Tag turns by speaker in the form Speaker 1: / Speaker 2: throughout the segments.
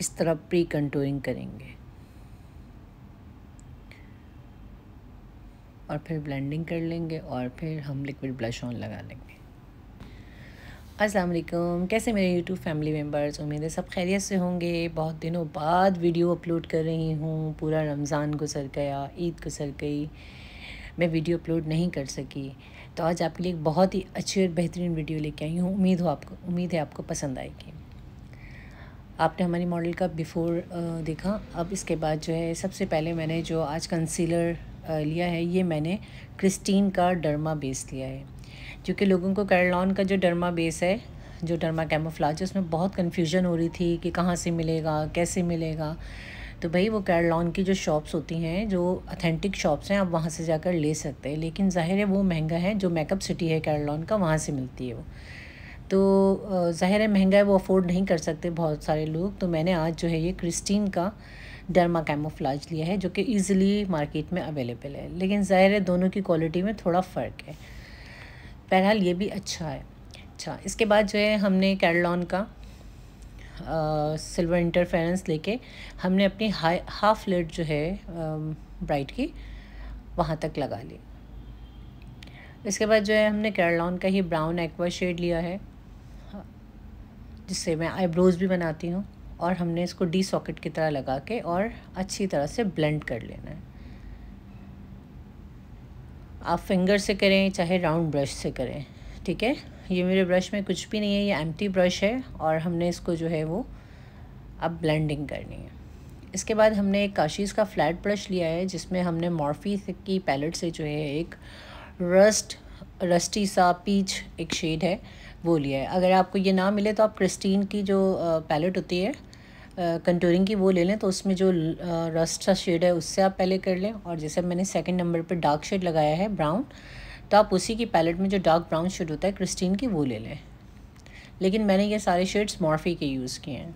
Speaker 1: इस तरह pre contouring करेंगे और फिर ब्लेंडिंग कर लेंगे और फिर हम लिक्विड ब्लश ऑन लगा लेंगे अस्सलाम वालेकुम कैसे मेरे यूट्यूब फैमिली मेम्बर्स उम्मीद है सब खैरियत से होंगे बहुत दिनों बाद वीडियो अपलोड कर रही हूँ पूरा रमज़ान गुजर गया ईद गुजर गई मैं वीडियो अपलोड नहीं कर सकी तो आज आपके लिए एक बहुत ही अच्छी और बेहतरीन वीडियो लेके आई हूँ उम्मीद हो आपको उम्मीद है आपको पसंद आएगी आपने हमारी मॉडल का बिफ़ोर देखा अब इसके बाद जो है सबसे पहले मैंने जो आज कंसीलर लिया है ये मैंने क्रिस्टीन का डर्मा बेस लिया है जो कि लोगों को कैरलॉन का जो डर्मा बेस है जो डर्मा कैमोफ्लाज उसमें बहुत कन्फ्यूजन हो रही थी कि कहाँ से मिलेगा कैसे मिलेगा तो भाई वो कैरलॉन की जो शॉप्स होती हैं जो अथेंटिक शॉप्स हैं आप वहाँ से जाकर ले सकते हैं लेकिन ज़ाहिर है वो महंगा है जो मेकअप सिटी है कैरलॉन का वहाँ से मिलती है वो तो ज़ाहिर है महंगा है वो अफोर्ड नहीं कर सकते बहुत सारे लोग तो मैंने आज जो है ये क्रिस्टीन का डर्मा कैमोफ्लाज लिया है जो कि ईज़िली मार्केट में अवेलेबल है लेकिन ज़ाहिर है दोनों की क्वालिटी में थोड़ा फ़र्क है बहरहाल ये भी अच्छा है अच्छा इसके बाद जो है हमने कैरलॉन का सिल्वर इंटरफेरेंस लेके हमने अपनी हाई हाफ लेट जो है ब्राइट की वहाँ तक लगा ली इसके बाद जो है हमने कैरलॉन का ही ब्राउन एक्वा शेड लिया है जिससे मैं आईब्रोज़ भी बनाती हूँ और हमने इसको डी सॉकेट की तरह लगा के और अच्छी तरह से ब्लेंड कर लेना है आप फिंगर से करें चाहे राउंड ब्रश से करें ठीक है ये मेरे ब्रश में कुछ भी नहीं है ये एम्प्टी ब्रश है और हमने इसको जो है वो अब ब्लेंडिंग करनी है इसके बाद हमने एक काशीज़ का फ्लैट ब्रश लिया है जिसमें हमने मॉर्फी की पैलेट से जो है एक रस्ट रस्टी सा पीच एक शेड है वो लिया है अगर आपको ये ना मिले तो आप क्रिस्टीन की जो पैलेट होती है कंटोरिंग की वो ले लें तो उसमें जो रस्ट का शेड है उससे आप पहले कर लें और जैसे मैंने सेकंड नंबर पे डार्क शेड लगाया है ब्राउन तो आप उसी की पैलेट में जो डार्क ब्राउन शेड होता है क्रिस्टीन की वो ले लें लेकिन मैंने ये सारे शेड्स मॉर्फी के यूज़ किए हैं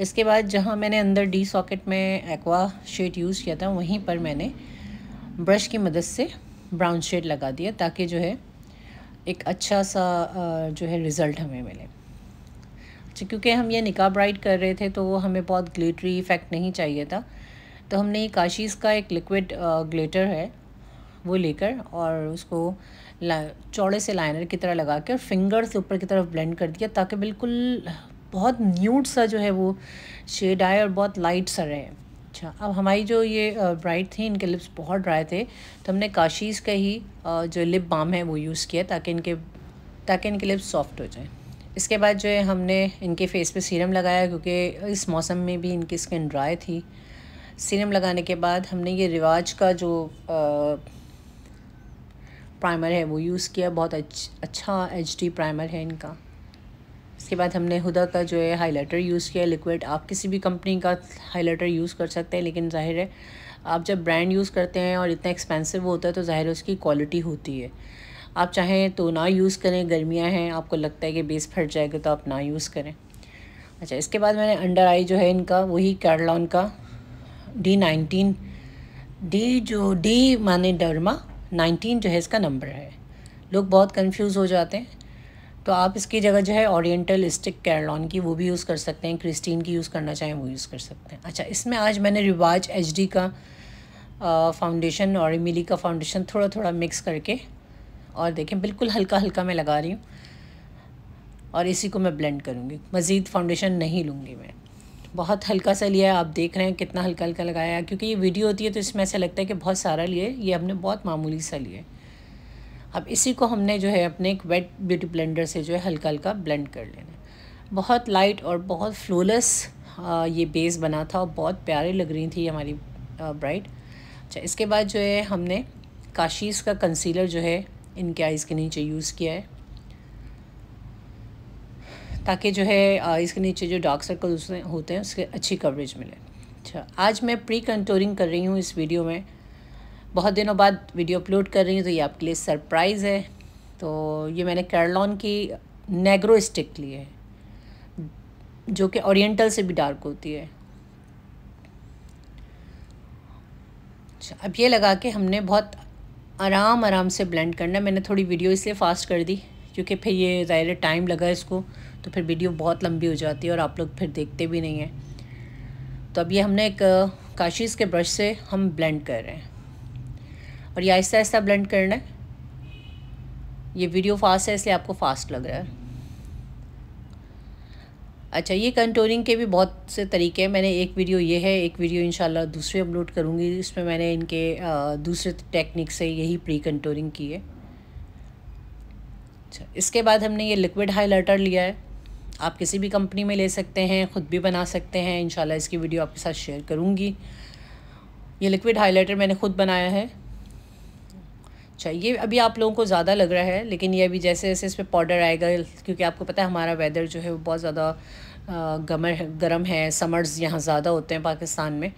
Speaker 1: इसके बाद जहाँ मैंने अंदर डी सॉकेट में एक्वा शेड यूज़ किया था वहीं पर मैंने ब्रश की मदद से ब्राउन शेड लगा दिया ताकि जो है एक अच्छा सा जो है रिज़ल्ट हमें मिले अच्छा क्योंकि हम ये निका ब्राइट कर रहे थे तो हमें बहुत ग्लिटरी इफ़ेक्ट नहीं चाहिए था तो हमने काशीज़ का एक लिक्विड ग्लिटर है वो लेकर और उसको चौड़े से लाइनर की तरह लगा कर फिंगर्स फिंगर से ऊपर की तरफ ब्लेंड कर दिया ताकि बिल्कुल बहुत न्यूट सा जो है वो शेड आए और बहुत लाइट सा रहे अच्छा अब हमारी जो ये ब्राइट थी इनके लिप्स बहुत ड्राई थे तो हमने काशीज़ का ही जो लिप बाम है वो यूज़ किया ताकि इनके ताकि इनके लिप्स सॉफ्ट हो जाएं इसके बाद जो है हमने इनके फेस पे सीरम लगाया क्योंकि इस मौसम में भी इनकी स्किन ड्राई थी सीरम लगाने के बाद हमने ये रिवाज का जो आ, प्राइमर है वो यूज़ किया बहुत अच्छा एच डी प्राइमर है इनका इसके बाद हमने हुदा का जो है हाईलाइटर यूज़ किया लिक्विड आप किसी भी कंपनी का हाइलाइटर यूज़ कर सकते हैं लेकिन ज़ाहिर है आप जब ब्रांड यूज़ करते हैं और इतना एक्सपेंसिव होता है तो ज़ाहिर है उसकी क्वालिटी होती है आप चाहें तो ना यूज़ करें गर्मियाँ हैं आपको लगता है कि बेस फट जाएगा तो आप ना यूज़ करें अच्छा इसके बाद मैंने अंडर आई जो है इनका वही कैरलॉन का डी नाइनटीन डी जो डी माने डरमा नाइनटीन जो है इसका नंबर है लोग बहुत कंफ्यूज हो जाते हैं तो आप इसकी जगह जो है ओरिएंटल स्टिक कैरलॉन की वो भी यूज़ कर सकते हैं क्रिस्टीन की यूज़ करना चाहें वो यूज़ कर सकते हैं अच्छा इसमें आज मैंने रिवाज एच डी का फाउंडेशन और इमिली का फाउंडेशन थोड़ा थोड़ा मिक्स करके और देखें बिल्कुल हल्का हल्का मैं लगा रही हूँ और इसी को मैं ब्लेंड करूँगी मज़ीद फाउंडेशन नहीं लूँगी मैं बहुत हल्का सा लिया है आप देख रहे हैं कितना हल्का हल्का लगाया है क्योंकि ये वीडियो होती है तो इसमें ऐसा लगता है कि बहुत सारा लिए ये हमने बहुत मामूली सा लिया है अब इसी को हमने जो है अपने एक वेट ब्यूटी ब्लेंडर से जो है हल्का हल्का ब्लेंड कर लेना है बहुत लाइट और बहुत फ्लोलेस ये बेस बना था और बहुत प्यारी लग रही थी हमारी ब्राइट अच्छा इसके बाद जो है हमने काशीस का कंसीलर जो है इनके आइज़ के नीचे यूज़ किया है ताकि जो है इसके नीचे जो डार्क सर्कल होते हैं उसके अच्छी कवरेज मिले अच्छा आज मैं प्री कंटोरिंग कर रही हूँ इस वीडियो में बहुत दिनों बाद वीडियो अपलोड कर रही हूँ तो ये आपके लिए सरप्राइज़ है तो ये मैंने कैरलॉन की नेग्रो स्टिक ली है जो कि ओरिएंटल से भी डार्क होती है अच्छा अब ये लगा के हमने बहुत आराम आराम से ब्लेंड करना मैंने थोड़ी वीडियो इसलिए फ़ास्ट कर दी क्योंकि फिर ये ज़ाहिर टाइम लगा इसको तो फिर वीडियो बहुत लंबी हो जाती है और आप लोग फिर देखते भी नहीं हैं तो अब ये हमने एक काशीज़ के ब्रश से हम ब्लेंड कर रहे हैं और ये आहिस्ता आहिस्ता ब्लेंड करना है ये वीडियो फास्ट है इसलिए आपको फास्ट लग रहा है अच्छा ये कंटोरिंग के भी बहुत से तरीके हैं मैंने एक वीडियो ये है एक वीडियो इंशाल्लाह दूसरे अपलोड करूँगी इसमें मैंने इनके दूसरे टेक्निक से यही प्री कंटोरिंग की है अच्छा इसके बाद हमने ये लिक्विड हाईलाइटर लिया है आप किसी भी कंपनी में ले सकते हैं ख़ुद भी बना सकते हैं इन इसकी वीडियो आपके साथ शेयर करूँगी ये लिक्विड हाईलाइटर मैंने ख़ुद बनाया है अच्छा ये अभी आप लोगों को ज़्यादा लग रहा है लेकिन ये अभी जैसे जैसे इस पर पाउडर आएगा क्योंकि आपको पता है हमारा वेदर जो है वो बहुत ज़्यादा गमर गर्म है समर्स यहाँ ज़्यादा होते हैं पाकिस्तान में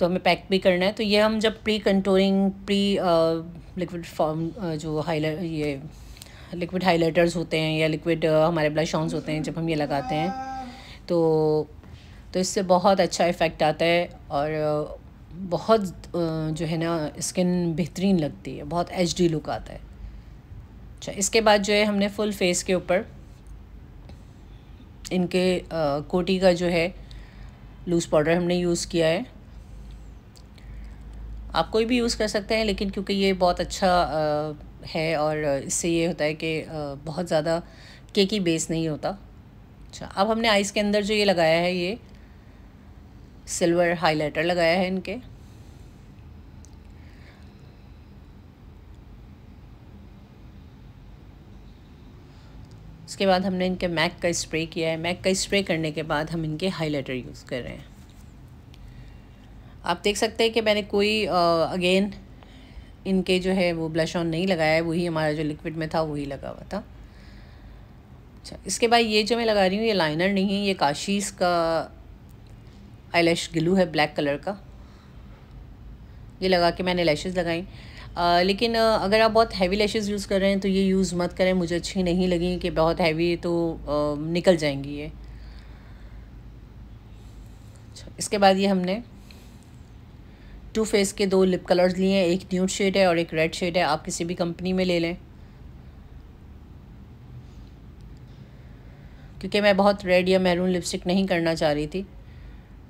Speaker 1: तो हमें पैक भी करना है तो ये हम जब pre contouring pre liquid form जो हाईलाइट ये लिक्विड हाइलाइटर्स होते हैं या लिक्विड हमारे ब्लश ऑन्स होते हैं जब हम ये लगाते हैं तो तो इससे बहुत अच्छा इफ़ेक्ट आता है और बहुत जो है ना स्किन बेहतरीन लगती है बहुत एच डी लुक आता है अच्छा इसके बाद जो है हमने फुल फेस के ऊपर इनके कोटी का जो है लूज़ पाउडर हमने यूज़ किया है आप कोई भी यूज़ कर सकते हैं लेकिन क्योंकि ये बहुत अच्छा आ, है और इससे ये होता है कि बहुत ज़्यादा केकी बेस नहीं होता अच्छा अब हमने आइस के अंदर जो ये लगाया है ये सिल्वर हाइलाइटर लगाया है इनके उसके बाद हमने इनके मैक का स्प्रे किया है मैक का स्प्रे करने के बाद हम इनके हाइलाइटर यूज़ कर रहे हैं आप देख सकते हैं कि मैंने कोई अगेन इनके जो है वो ब्लश ऑन नहीं लगाया है वही हमारा जो लिक्विड में था वही लगा हुआ था अच्छा इसके बाद ये जो मैं लगा रही हूँ ये लाइनर नहीं है ये काशीज़ का आई ग्लू है ब्लैक कलर का ये लगा के मैंने लैशेज़ लगाई लेकिन अगर आप बहुत हैवी लैशेज़ यूज़ कर रहे हैं तो ये यूज़ मत करें मुझे अच्छी नहीं लगी कि बहुत हैवी तो आ, निकल जाएंगी ये अच्छा इसके बाद ये हमने टू फेस के दो लिप कलर्स लिए हैं एक न्यूट शेड है और एक रेड शेड है आप किसी भी कंपनी में ले लें क्योंकि मैं बहुत रेड या मैरून लिपस्टिक नहीं करना चाह रही थी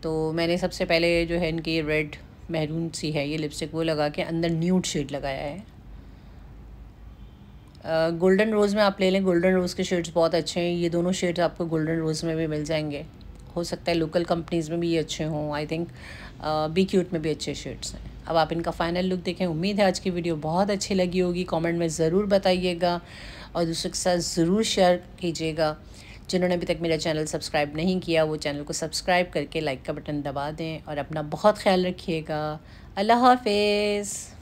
Speaker 1: तो मैंने सबसे पहले जो है इनकी रेड महरून सी है ये लिपस्टिक वो लगा के अंदर न्यूड शेड लगाया है गोल्डन रोज़ में आप ले लें गोल्डन रोज़ के शेड्स बहुत अच्छे हैं ये दोनों शेड्स आपको गोल्डन रोज़ में भी मिल जाएंगे हो सकता है लोकल कंपनीज़ में भी ये अच्छे हों आई थिंक बी क्यूट में भी अच्छे शेड्स हैं अब आप इनका फाइनल लुक देखें उम्मीद है आज की वीडियो बहुत अच्छी लगी होगी कमेंट में ज़रूर बताइएगा और दूसरे के साथ ज़रूर शेयर कीजिएगा जिन्होंने अभी तक मेरा चैनल सब्सक्राइब नहीं किया वो चैनल को सब्सक्राइब करके लाइक का बटन दबा दें और अपना बहुत ख्याल रखिएगा अल्लाह हाफिज़